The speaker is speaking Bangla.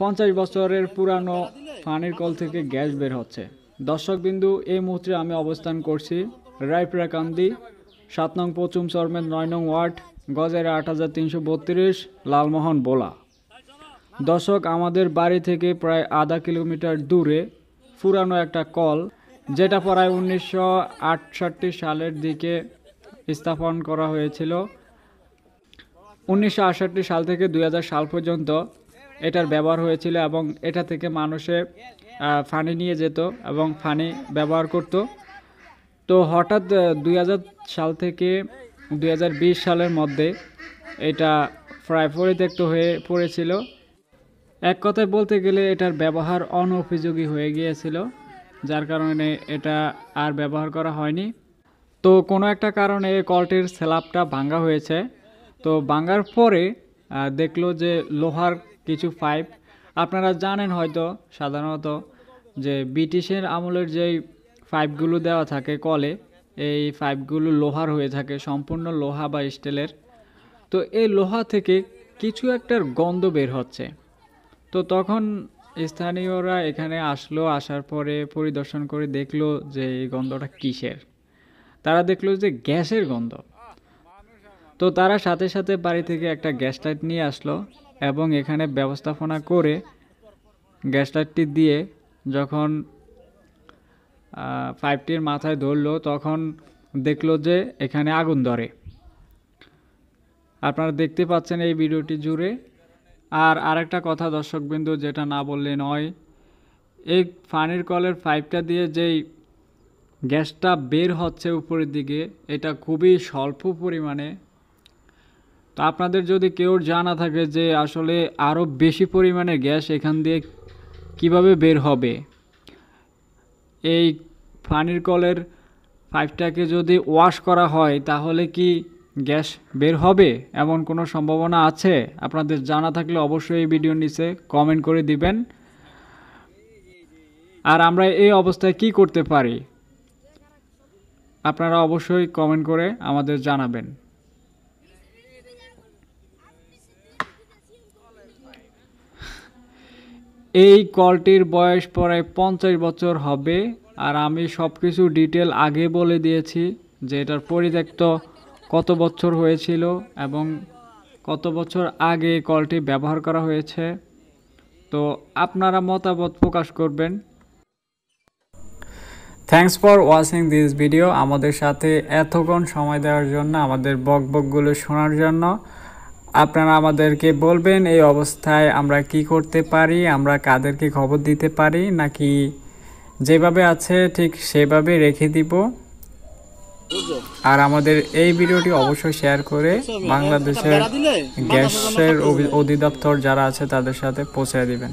পঞ্চাশ বছরের পুরানো পানির কল থেকে গ্যাস বের হচ্ছে বিন্দু এই মুহূর্তে আমি অবস্থান করছি রায়প্রাকান্দি সাত নং পচুম চর্মের নয় নং ওয়ার্ড গজের আট হাজার তিনশো বত্রিশ লালমোহন বোলা দর্শক আমাদের বাড়ি থেকে প্রায় আধা কিলোমিটার দূরে পুরানো একটা কল যেটা প্রায় উনিশশো সালের দিকে স্থাপন করা হয়েছিল উনিশশো সাল থেকে দুই সাল পর্যন্ত এটার ব্যবহার হয়েছিল এবং এটা থেকে মানুষে ফানি নিয়ে যেত এবং ফানি ব্যবহার করত তো হঠাৎ দুই সাল থেকে দুই সালের মধ্যে এটা প্রায় পরিত্যক্ত হয়ে পড়েছিল এক কথায় বলতে গেলে এটার ব্যবহার অনুপযোগী হয়ে গিয়েছিল যার কারণে এটা আর ব্যবহার করা হয়নি তো কোনো একটা কারণে কলটির স্ল্যাবটা ভাঙ্গা হয়েছে তো ভাঙ্গার পরে দেখলো যে লোহার কিছু পাইপ আপনারা জানেন হয়তো সাধারণত যে ব্রিটিশের আমলের যেই পাইপগুলো দেওয়া থাকে কলে এই পাইপগুলো লোহার হয়ে থাকে সম্পূর্ণ লোহা বা স্টিলের তো এই লোহা থেকে কিছু একটার গন্ধ বের হচ্ছে তো তখন স্থানীয়রা এখানে আসলো আসার পরে পরিদর্শন করে দেখলো যে এই গন্ধটা কিসের তারা দেখলো যে গ্যাসের গন্ধ তো তারা সাথে সাথে বাড়ি থেকে একটা গ্যাস লাইট নিয়ে আসলো এবং এখানে ব্যবস্থাপনা করে গ্যাস লাইটটি দিয়ে যখন পাইপটির মাথায় ধরলো তখন দেখলো যে এখানে আগুন ধরে আপনারা দেখতে পাচ্ছেন এই ভিডিওটি জুড়ে আর আরেকটা কথা দর্শকবিন্দু যেটা না বললে নয় এই পানির কলের পাইপটা দিয়ে যেই গ্যাসটা বের হচ্ছে উপরের দিকে এটা খুবই স্বল্প পরিমাণে তো আপনাদের যদি কেউ জানা থাকে যে আসলে আরও বেশি পরিমাণে গ্যাস এখান দিয়ে কিভাবে বের হবে এই পানির কলের পাইপটাকে যদি ওয়াশ করা হয় তাহলে কি গ্যাস বের হবে এমন কোনো সম্ভাবনা আছে আপনাদের জানা থাকলে অবশ্যই এই ভিডিওর নিচে কমেন্ট করে দিবেন আর আমরা এই অবস্থায় কি করতে পারি আপনারা অবশ্যই কমেন্ট করে আমাদের জানাবেন এই কলটির বয়স প্রায় পঞ্চাশ বছর হবে আর আমি সব কিছু ডিটেল আগে বলে দিয়েছি যে এটার পরিত্যক্ত কত বছর হয়েছিল এবং কত বছর আগে এই কলটি ব্যবহার করা হয়েছে তো আপনারা মতামত প্রকাশ করবেন thanks for watching this video আমাদের সাথে এতক্ষণ সময় দেওয়ার জন্য আমাদের বকবকগুলো শোনার জন্য আপনারা আমাদেরকে বলবেন এই অবস্থায় আমরা কি করতে পারি আমরা কাদেরকে খবর দিতে পারি নাকি যেভাবে আছে ঠিক সেভাবে রেখে দিব আর আমাদের এই ভিডিওটি অবশ্যই শেয়ার করে বাংলাদেশের গ্যাসের অধিদপ্তর যারা আছে তাদের সাথে পৌঁছে দিবেন